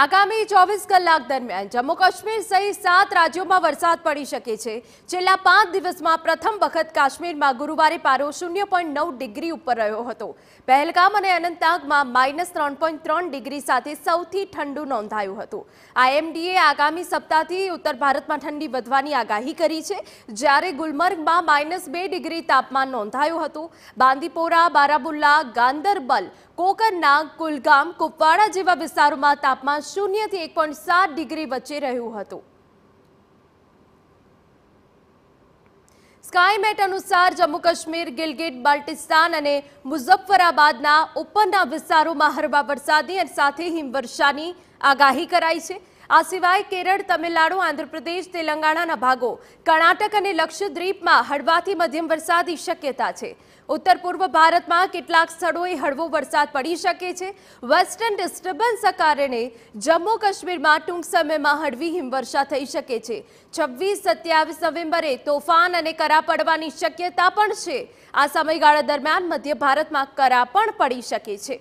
આગામી ચોવીસ કલાક દરમિયાન જમ્મુ કાશ્મીર સહિત સાત રાજ્યોમાં વરસાદ પડી શકે છે છેલ્લા પાંચ દિવસમાં પ્રથમ વખત કાશ્મીરમાં ગુરુવારે પારો શૂન્ય પોઈન્ટ નવ ડિગ્રી ઉપર રહ્યો હતો પહેલગામ અને અનંતનાગમાં માઇનસ ત્રણ પોઈન્ટ ત્રણ ડિગ્રી સાથે સૌથી ઠંડુ નોંધાયું હતું આઈએમડીએ આગામી સપ્તાહથી ઉત્તર ભારતમાં ઠંડી વધવાની આગાહી કરી છે જ્યારે ગુલમર્ગમાં માઇનસ બે ડિગ્રી તાપમાન નોંધાયું હતું બાંદીપોરા બારાબુલ્લા ગાંદરબલ કોકરના કુલગામ કુપવાડા જેવા વિસ્તારોમાં તાપમાન શૂન્યથી એક સાત ડિગ્રી વચ્ચે રહ્યું હતું સ્કાયમેટ અનુસાર જમ્મુ કાશ્મીર ગિલગિટ બાલ્ટિસ્તાન અને મુઝફ્ફરાબાદના ઉપરના વિસ્તારોમાં હળવા વરસાદની સાથે હિમવર્ષાની આગાહી કરાઈ છે આ સિવાય કેરળ તમિલનાડુ આંધ્રપ્રદેશ તેલંગાણાના ભાગો કર્ણાટક અને લક્ષદ્વીપમાં હળવાથી મધ્યમ વરસાદની શક્યતા છે ઉત્તર પૂર્વ ભારતમાં કેટલાક સ્થળોએ હળવો વરસાદ પડી શકે છે વેસ્ટર્ન ડિસ્ટર્બન્સ કારણે જમ્મુ કાશ્મીરમાં ટૂંક સમયમાં હળવી હિમવર્ષા થઈ શકે છે છવ્વીસ સત્યાવીસ નવેમ્બરે તોફાન અને કરા પડવાની શક્યતા પણ છે આ સમયગાળા દરમિયાન મધ્ય ભારતમાં કરા પણ પડી શકે છે